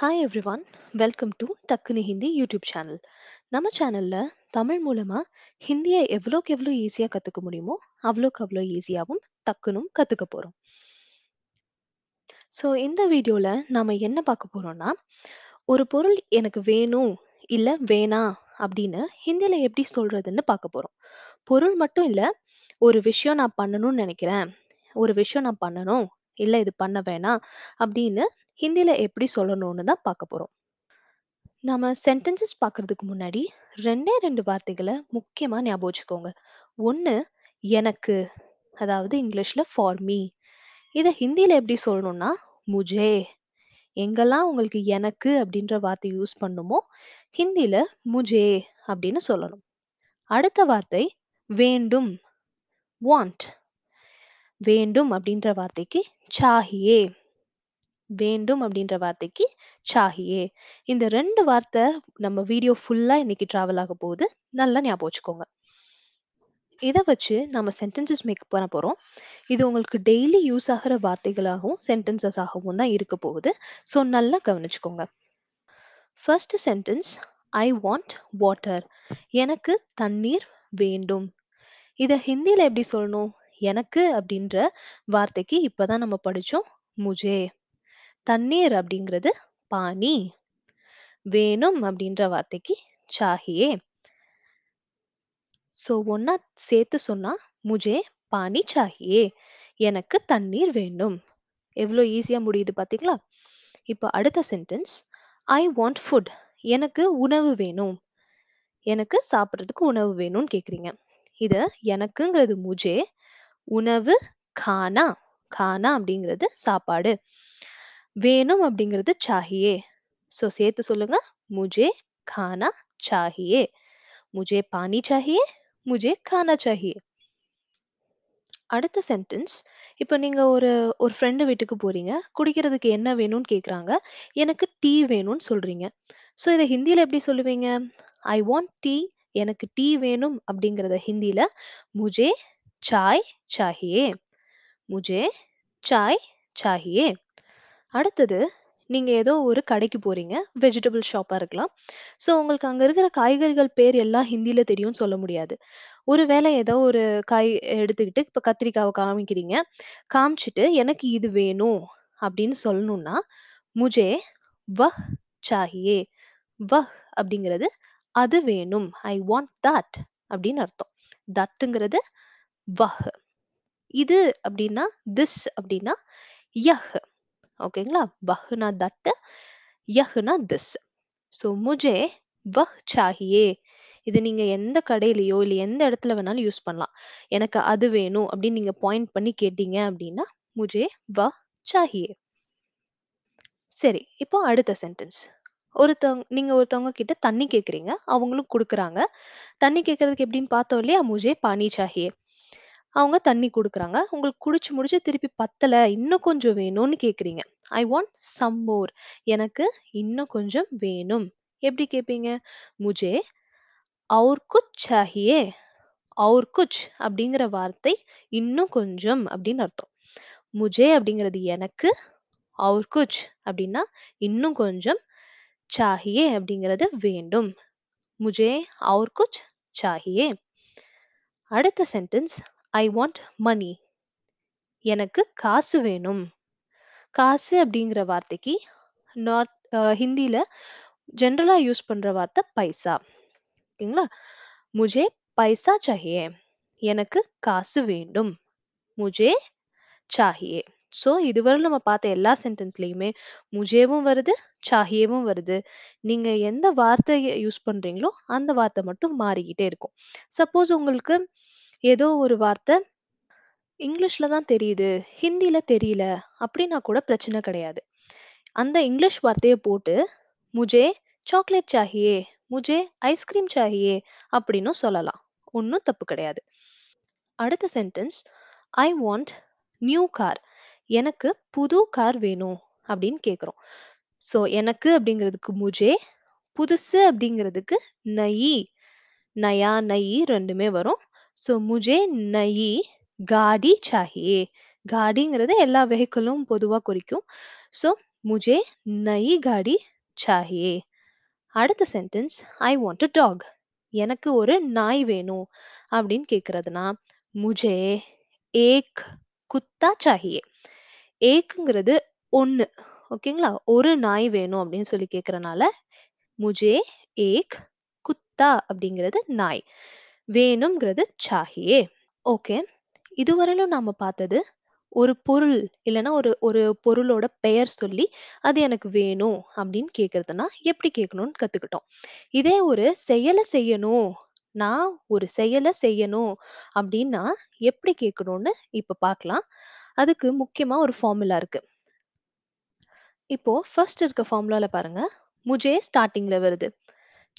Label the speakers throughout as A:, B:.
A: Hi everyone welcome to டக்குனு Hindi YouTube channel நம்ம சேனலில் தமிழ் மூலமாக ஹிந்தியை எவ்வளோக்கு எவ்வளோ ஈஸியாக கற்றுக்க முடியுமோ அவ்வளோக்கு அவ்வளோ ஈஸியாகவும் டக்குனும் கற்றுக்க போகிறோம் ஸோ இந்த வீடியோவில் நாம் என்ன பார்க்க போகிறோன்னா ஒரு பொருள் எனக்கு வேணும் இல்லை வேணாம் அப்படின்னு ஹிந்தியில் எப்படி சொல்கிறதுன்னு பார்க்க போகிறோம் பொருள் மட்டும் இல்லை ஒரு விஷயம் நான் பண்ணணும்னு நினைக்கிறேன் ஒரு விஷயம் நான் பண்ணணும் இல்லை இது பண்ண வேணாம் அப்படின்னு ஹிந்தியில் எப்படி சொல்லணும்னு தான் பார்க்க போகிறோம் நம்ம சென்டென்சஸ் பார்க்கறதுக்கு முன்னாடி ரெண்டே ரெண்டு வார்த்தைகளை முக்கியமாக ஞாபகம் வச்சுக்கோங்க ஒன்று எனக்கு அதாவது இங்கிலீஷில் ஃபார் மீ இதை ஹிந்தியில் எப்படி சொல்லணும்னா முஜே எங்கெல்லாம் உங்களுக்கு எனக்கு அப்படின்ற வார்த்தை யூஸ் பண்ணுமோ ஹிந்தியில் முஜே அப்படின்னு சொல்லணும் அடுத்த வார்த்தை வேண்டும் வாண்ட் வேண்டும் அப்படின்ற வார்த்தைக்கு சாஹியே வேண்டும் அப்படின்ற வார்த்தைக்கு சாஹியே இந்த ரெண்டு வார்த்தை நம்ம வீடியோ ஃபுல்லாக இன்னைக்கு ட்ராவல் ஆக போகுது நல்லா ஞாபகம் வச்சுக்கோங்க இதை வச்சு நம்ம சென்டென்சஸ் மேக் பண்ண போகிறோம் இது உங்களுக்கு டெய்லி யூஸ் ஆகிற வார்த்தைகளாகவும் ஆகவும் தான் இருக்க போகுது ஸோ நல்லா கவனிச்சுக்கோங்க first sentence I want water எனக்கு தண்ணீர் வேண்டும் இதை ஹிந்தியில் எப்படி சொல்லணும் எனக்கு அப்படின்ற வார்த்தைக்கு இப்போ தான் நம்ம படித்தோம் முஜே தண்ணீர் அப்படிங்கிறது பானி வேணும் அப்படின்ற வார்த்தைக்கு சாஹியே ஸோ ஒன்னா சேர்த்து சொன்னா முஜே பானி சாஹியே எனக்கு தண்ணீர் வேண்டும் எவ்வளோ ஈஸியாக முடியுது பாத்தீங்களா இப்போ அடுத்த சென்டென்ஸ் ஐ வாண்ட் ஃபுட் எனக்கு உணவு வேணும் எனக்கு சாப்பிட்றதுக்கு உணவு வேணும்னு கேட்குறீங்க இது எனக்குங்கிறது முஜே உணவு கானா கானா அப்படிங்கிறது சாப்பாடு வேணும் அப்படிங்கிறது சாஹியே ஸோ சேர்த்து சொல்லுங்க முஜே கானா சாஹியே முஜே பானி சாஹியே முஜே கானா சாஹியே அடுத்த சென்டென்ஸ் இப்போ நீங்கள் ஒரு ஒரு ஃப்ரெண்டு வீட்டுக்கு போகிறீங்க குடிக்கிறதுக்கு என்ன வேணும்னு கேட்குறாங்க எனக்கு டீ வேணும்னு சொல்கிறீங்க ஸோ இதை ஹிந்தியில் எப்படி சொல்லுவீங்க ஐ வாண்ட் டீ எனக்கு டீ வேணும் அப்படிங்கிறத ஹிந்தியில் முஜே சாய் சாஹியே முஜே சாய் சாஹியே அடுத்தது நீங்கள் ஏதோ ஒரு கடைக்கு போகிறீங்க வெஜிடபிள் ஷாப்பாக இருக்கலாம் ஸோ உங்களுக்கு அங்கே இருக்கிற காய்கறிகள் பேர் எல்லாம் ஹிந்தியில் தெரியும்னு சொல்ல முடியாது ஒரு வேளை ஏதோ ஒரு காய் எடுத்துக்கிட்டு இப்போ கத்திரிக்காவை காமிக்கிறீங்க காமிச்சிட்டு எனக்கு இது வேணும் அப்படின்னு சொல்லணும்னா முஜே வஹ் சாஹியே வஹ் அப்படிங்கிறது அது வேணும் ஐ வாண்ட் தட் அப்படின்னு அர்த்தம் தட்டுங்கிறது வஹ் இது அப்படின்னா திஸ் அப்படின்னா யஹ் ஓகேங்களா பஹ்னா தட்டு யஹ்னா திஸ் ஸோ முஜே பஹ் சாஹியே இது நீங்கள் எந்த கடையிலையோ இல்லை எந்த இடத்துல வேணாலும் யூஸ் பண்ணலாம் எனக்கு அது வேணும் அப்படின்னு நீங்கள் பாயிண்ட் பண்ணி கேட்டீங்க அப்படின்னா முஜே வ சாஹியே சரி இப்போ அடுத்த சென்டென்ஸ் ஒருத்தவங்க நீங்கள் ஒருத்தவங்க கிட்ட தண்ணி கேட்குறீங்க அவங்களும் கொடுக்குறாங்க தண்ணி கேட்குறதுக்கு எப்படின்னு பார்த்தோம் இல்லையா முஜே பானி சாஹியே அவங்க தண்ணி கொடுக்குறாங்க உங்களுக்கு குடிச்சு முடிச்சு திருப்பி பத்தல, இன்னும் கொஞ்சம் வேணும்னு கேக்குறீங்க. I want some more. எனக்கு இன்னும் கொஞ்சம் வேணும். எப்படி கேட்பீங்க? முஜே அவுர் குச் சாஹியே. அவுர் குச் அப்படிங்கிற வார்த்தை இன்னும் கொஞ்சம் அப்படின்னு அர்த்தம். முஜே அப்படிங்கிறது எனக்கு, அவுர் குச் அப்படின்னா இன்னும் கொஞ்சம், சாஹியே அப்படிங்கிறது வேண்டும். முஜே அவுர் குச் சாஹியே. அடுத்த சென்டென்ஸ் ஐ வாண்ட் மணி எனக்கு காசு வேணும் காசு அப்படிங்கிற வார்த்தைக்கு நார்த் ஹிந்தியில் ஜென்ரலாக யூஸ் பண்ணுற வார்த்தை பைசா ஓகேங்களா முஜே பைசா சாஹியே எனக்கு காசு வேண்டும் முஜே சாஹியே ஸோ இதுவரை நம்ம பார்த்த எல்லா சென்டென்ஸ்லையுமே முஜேவும் வருது சாஹியவும் வருது நீங்கள் எந்த வார்த்தையை யூஸ் பண்ணுறீங்களோ அந்த வார்த்தை மட்டும் மாறிக்கிட்டே இருக்கும் சப்போஸ் உங்களுக்கு ஏதோ ஒரு வார்த்தை இங்கிலீஷில் தான் தெரியுது ஹிந்தியில் தெரியல அப்படின்னா கூட பிரச்சனை கிடையாது அந்த இங்கிலீஷ் வார்த்தையை போட்டு முஜே சாக்லேட் சாகியே முஜே ஐஸ்கிரீம் சாகியே அப்படின்னு சொல்லலாம் ஒன்றும் தப்பு கிடையாது அடுத்த sentence I want new car எனக்கு புது கார் வேணும் அப்படின்னு கேட்குறோம் ஸோ எனக்கு அப்படிங்கிறதுக்கு முஜே புதுசு அப்படிங்கிறதுக்கு நயி நயா நயி ரெண்டுமே வரும் ஸோ முஜே நயி காடி चाहिए." காடிங்கிறது எல்லா வெஹிக்கிளும் பொதுவாக குறிக்கும். ஸோ முஜே நயி காடி चाहिए." அடுத்த sentence "I want a dog." எனக்கு ஒரு நாய் வேணும் அப்படின்னு கேட்கிறதுனா, முஜே ஏக் குத்தா चाहिए." ஏக்குங்கிறது 1 ஓகேங்களா? ஒரு நாய் வேணும் அப்படின்னு சொல்லி கேட்கிறனால, முஜே ஏக் குத்தா அப்படிங்கிறது நாய். வேணுங்கிறது சாஹியே ஓகே இதுவரையிலும் நாம பார்த்தது ஒரு பொருள் இல்லைன்னா ஒரு ஒரு பொருளோட பெயர் சொல்லி அது எனக்கு வேணும் அப்படின்னு கேட்கறதுனா எப்படி கேட்கணும்னு கத்துக்கிட்டோம் இதே ஒரு செயலை செய்யணும் நான் ஒரு செயலை செய்யணும் அப்படின்னா எப்படி கேட்கணும்னு இப்ப பார்க்கலாம் அதுக்கு முக்கியமா ஒரு ஃபார்முலா இருக்கு இப்போ ஃபர்ஸ்ட் இருக்க ஃபார்முலால பாருங்க முஜே ஸ்டார்டிங்ல வருது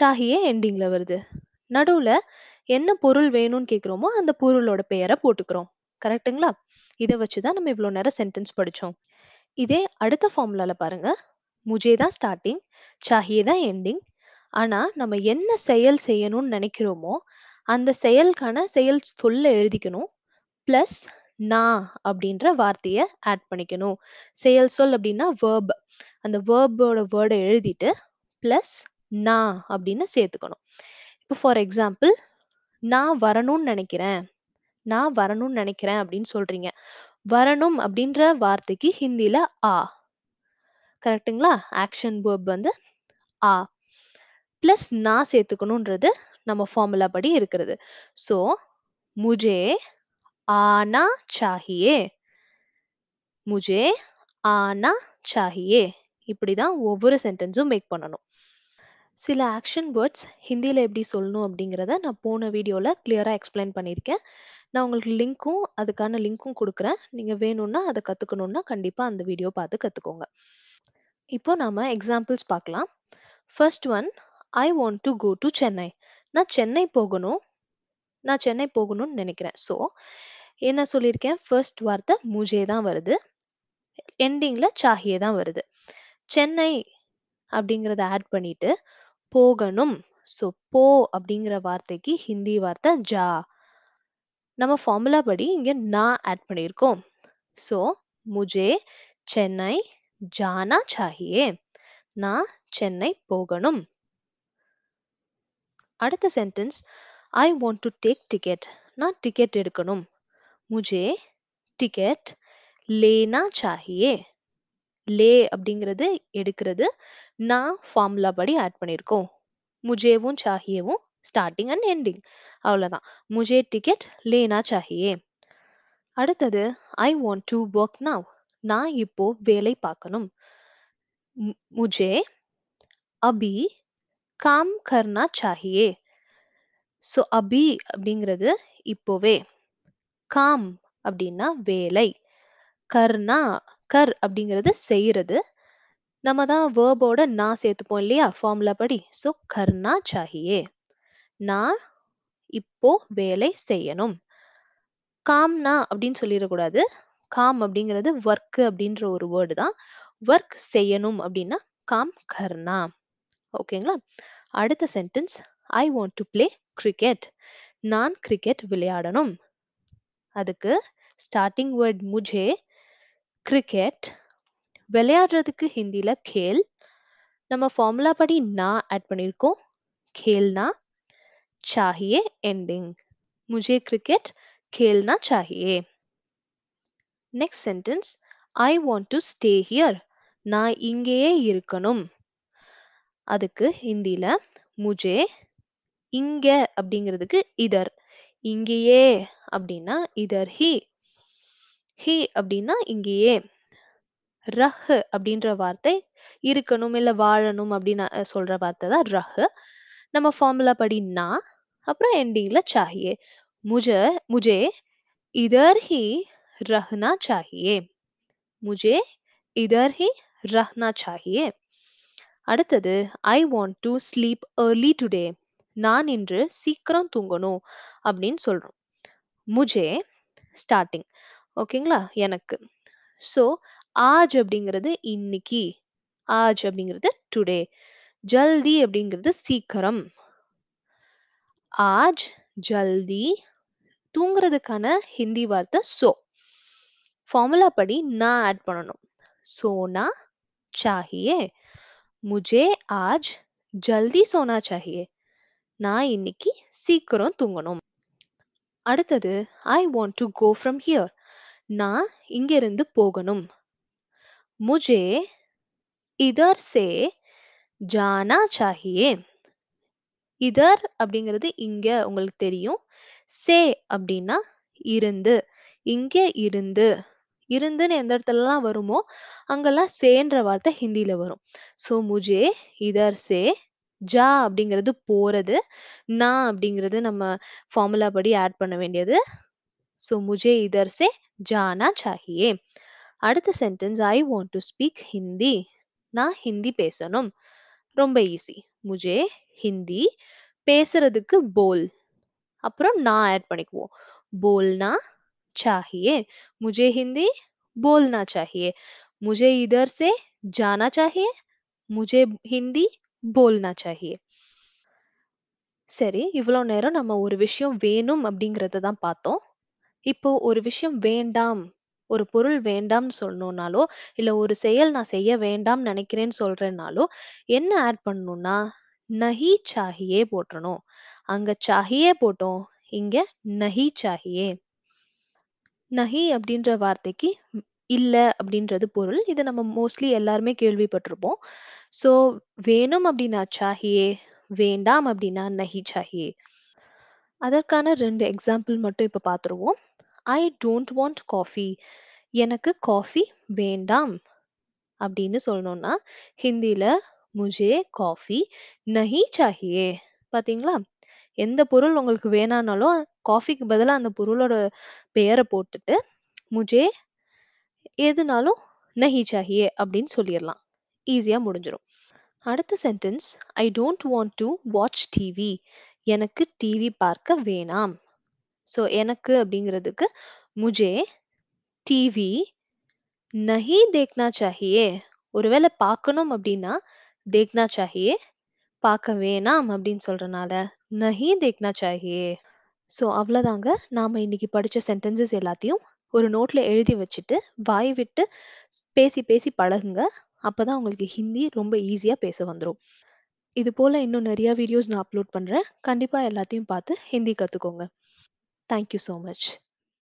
A: சாஹியே எண்டிங்ல வருது நடுவுல என்ன பொருள் வேணும்னு கேட்குறோமோ அந்த பொருளோட பெயரை போட்டுக்கிறோம் கரெக்ட்டுங்களா இதை வச்சு தான் நம்ம இவ்வளோ நேரம் சென்டென்ஸ் படித்தோம் இதே அடுத்த ஃபார்முலாவில் பாருங்க முஜே தான் ஸ்டார்டிங் சாஹியே தான் எண்டிங் ஆனால் நம்ம என்ன செயல் செய்யணும்னு நினைக்கிறோமோ அந்த செயலுக்கான செயல் சொல்ல எழுதிக்கணும் ப்ளஸ் நான் அப்படின்ற வார்த்தையை ஆட் பண்ணிக்கணும் செயல் சொல் அப்படின்னா வேர்ப் அந்த வேர்போட வேர்டை எழுதிட்டு ப்ளஸ் நான் அப்படின்னு சேர்த்துக்கணும் இப்போ ஃபார் எக்ஸாம்பிள் நான் வரணும்னு நினைக்கிறேன் நான் வரணும்னு நினைக்கிறேன் அப்படின்னு சொல்றீங்க வரணும் அப்படின்ற வார்த்தைக்கு ஹிந்தியில ஆ கரெக்டுங்களா ஆக்ஷன் வேர்ப் வந்து ஆ பிளஸ் நான் சேர்த்துக்கணுன்றது நம்ம ஃபார்முலா படி இருக்கிறது ஸோ முஜே ஆனா சாஹியே முஜே ஆனா சாஹியே இப்படிதான் ஒவ்வொரு சென்டென்ஸும் மேக் பண்ணணும் சில ஆக்ஷன் வேர்ட்ஸ் ஹிந்தியில் எப்படி சொல்லணும் அப்படிங்கிறத நான் போன வீடியோவில் கிளியராக எக்ஸ்பிளைன் பண்ணியிருக்கேன் நான் உங்களுக்கு லிங்க்கும் அதுக்கான லிங்க்கும் கொடுக்குறேன் நீங்கள் வேணும்னா அதை கற்றுக்கணுன்னா கண்டிப்பாக அந்த வீடியோ பார்த்து கற்றுக்கோங்க இப்போ நாம் எக்ஸாம்பிள்ஸ் பார்க்கலாம் first one I want to go to Chennai நான் சென்னை போகணும் நான் சென்னை போகணும்னு நினைக்கிறேன் ஸோ என்ன சொல்லியிருக்கேன் ஃபர்ஸ்ட் வார்த்தை மூஜே தான் வருது எண்டிங்கில் சாஹியே தான் வருது சென்னை அப்படிங்கிறத ஆட் பண்ணிட்டு போகணும் ஸோ போ அப்படிங்கிற வார்த்தைக்கு ஹிந்தி வார்த்தை ஜா நம்ம ஃபார்முலா படி இங்கே நான் ஆட் பண்ணியிருக்கோம் ஸோ முஜே சென்னை ஜானா சாஹியே நான் சென்னை போகணும் அடுத்த sentence I want to take ticket நான் டிக்கெட் எடுக்கணும் முஜே டிக்கெட் லேனா சாஹியே லே அப்படிங்கிறது எடுக்கிறது. நான் ஃபார்முலா படி ஆட் பண்ணியிருக்கோம். முஜேவும் சாகியவும் ஸ்டார்டிங் அண்ட் எண்டிங். அவ்வளோதான். முஜே டிக்கெட் லேனா சாகியே அடுத்தது "I want to work now." நான் இப்போ வேலை பார்க்கணும். முஜே அபி காம் கர்னா சாகியே ஸோ "அபி" அப்படிங்கிறது இப்போவே. "காம்" அப்படின்னா வேலை. "கர்னா" கர் அப்படிங்கிறது செய்யறது நம்ம தான் வேர்போட நான் சேர்த்துப்போம் இல்லையா ஃபார்முலா படி ஸோ கர்னா சாஹியே நான் இப்போ வேலை செய்யணும் காம்னா அப்படின்னு சொல்லிடக்கூடாது காம் அப்படிங்கிறது ஒர்க் அப்படின்ற ஒரு வேர்டு தான் ஒர்க் செய்யணும் அப்படின்னா காம் கர்னா ஓகேங்களா அடுத்த sentence I want to play cricket நான் கிரிக்கெட் விளையாடணும் அதுக்கு ஸ்டார்டிங் வேர்ட் முஜே கிரிக்கெட் விளையாடுறதுக்கு ஹிந்தியில் கேல் நம்ம ஃபார்முலா படி நான் ஆட் பண்ணியிருக்கோம் கேல்னா சாஹியே என்டிங் முஜே கிரிக்கெட் கேல்னா சாஹியே next sentence I want to stay here நான் இங்கேயே இருக்கணும் அதுக்கு ஹிந்தியில் முஜே இங்கே அப்படிங்கிறதுக்கு இதர் இங்கேயே அப்படின்னா இதர் ஹி ஹி அப்படின்னா இங்கேயே ரஹ் அப்படின்ற வார்த்தை இருக்கணும் இல்லை வாழணும் அப்படின்னு சொல்ற வார்த்தை தான் ரஹ் நம்ம ஃபார்முலா படி நா அப்புறம் எண்டிங்ல சாகியே முஜ முஜே இதர் ஹி ரஹ்னா சாகியே முஜே இதர் ஹி ரஹ்னா சாகியே அடுத்தது I want to sleep early today நான் இன்று சீக்கிரம் தூங்கணும் அப்படின்னு சொல்றோம் முஜே ஸ்டார்டிங் ஓகேங்களா எனக்கு ஸோ ஆஜ் அப்படிங்கிறது இன்னைக்கு ஆஜ் அப்படிங்கிறது டுடே ஜல்தி அப்படிங்கிறது சீக்கிரம் ஆஜ் ஜல்தி தூங்குறதுக்கான ஹிந்தி வார்த்தை சோ ஃபார்முலா படி நான் ஆட் பண்ணணும் சோனா சாஹியே முஜே ஆஜ் ஜல்தி சோனா சாஹியே நான் இன்னைக்கு சீக்கிரம் தூங்கணும் அடுத்தது I want to go from here நான் இங்கிருந்து போகணும் முஜே இதர் சே ஜானா சாஹியே இதர் அப்படிங்கிறது இங்க உங்களுக்கு தெரியும் சே அப்படின்னா இருந்து இங்கே இருந்து இருந்துன்னு எந்த இடத்துலலாம் வருமோ அங்கெல்லாம் சேன்ற வார்த்தை ஹிந்தியில வரும் ஸோ முஜே இதர் சே ஜா அப்படிங்கிறது போறது நான் அப்படிங்கிறது நம்ம ஃபார்முலா படி ஆட் பண்ண வேண்டியது ஸோ முஜே இதர் சே ஜானா சாஹியே அடுத்த sentence I want to speak Hindi நான் ஹிந்தி பேசணும் ரொம்ப ஈஸி முஜே ஹிந்தி பேசுறதுக்கு போல் அப்புறம் நான் ஆட் பண்ணிக்குவோம் போல்னா சாஹியே முஜே ஹிந்தி போல்னா சாஹியே முஜே இதர் சே ஜானா சாஹியே முஜே ஹிந்தி போல்னா சாஹியே சரி இவ்வளோ நேரம் நம்ம ஒரு விஷயம் வேணும் அப்படிங்கிறத தான் பார்த்தோம் இப்போ ஒரு விஷயம் வேண்டாம். ஒரு பொருள் வேண்டாம்னு சொல்லணுன்னாலோ இல்ல ஒரு செயல் நான் செய்ய வேண்டாம்னு நினைக்கிறேன்னு சொல்றேன்னாலோ, என்ன ஆட் பண்ணணும்னா, "நஹி சாஹியே" போட்டணும் அங்க "சாஹியே" போட்டோம். இங்க "நஹி சாஹியே." "நஹி" அப்படின்ற வார்த்தைக்கு இல்லை இல்ல அப்படின்றது பொருள். இதை நம்ம மோஸ்ட்லி எல்லாருமே கேள்விப்பட்டிருப்போம் ஸோ, வேணும் அப்படின்னா "சாஹியே", வேண்டாம் அப்படின்னா "நஹி சாஹியே." அதற்கான ரெண்டு எக்ஸாம்பிள் மட்டும் இப்ப பார்த்துருவோம். ஐ டோன்ட் வாண்ட் காஃபி எனக்கு காஃபி வேண்டாம் அப்படின்னு சொல்லணும்னா ஹிந்தியில் முஜே காஃபி நஹி சாஹியே பார்த்தீங்களா எந்த பொருள் உங்களுக்கு வேணானாலும் காஃபிக்கு பதிலாக அந்த பொருளோட பெயரை போட்டுட்டு முஜே எதுனாலும் நஹி சாஹியே அப்படின்னு சொல்லிடலாம் ஈஸியாக முடிஞ்சிடும் அடுத்த sentence I don't want to watch TV எனக்கு டிவி பார்க்க வேணாம் ஸோ எனக்கு அப்படிங்கிறதுக்கு முஜே டிவி நஹி தேக்னா சாஹியே ஒருவேளை பார்க்கணும் அப்படின்னா தேக்னா சாஹியே பார்க்க வேணாம் அப்படின்னு சொல்கிறனால நஹி தேக்னா சாஹியே ஸோ அவ்வளோதாங்க நாம் இன்னைக்கு படித்த சென்டென்சஸ் எல்லாத்தையும் ஒரு நோட்டில் எழுதி வச்சுட்டு வாய் விட்டு பேசி பேசி பழகுங்க அப்போ தான் உங்களுக்கு ஹிந்தி ரொம்ப ஈஸியாக பேச வந்துடும் இது போல் இன்னும் நிறையா வீடியோஸ் நான் அப்லோட் பண்ணுறேன் கண்டிப்பாக எல்லாத்தையும் பார்த்து ஹிந்தி கற்றுக்கோங்க Thank you so much.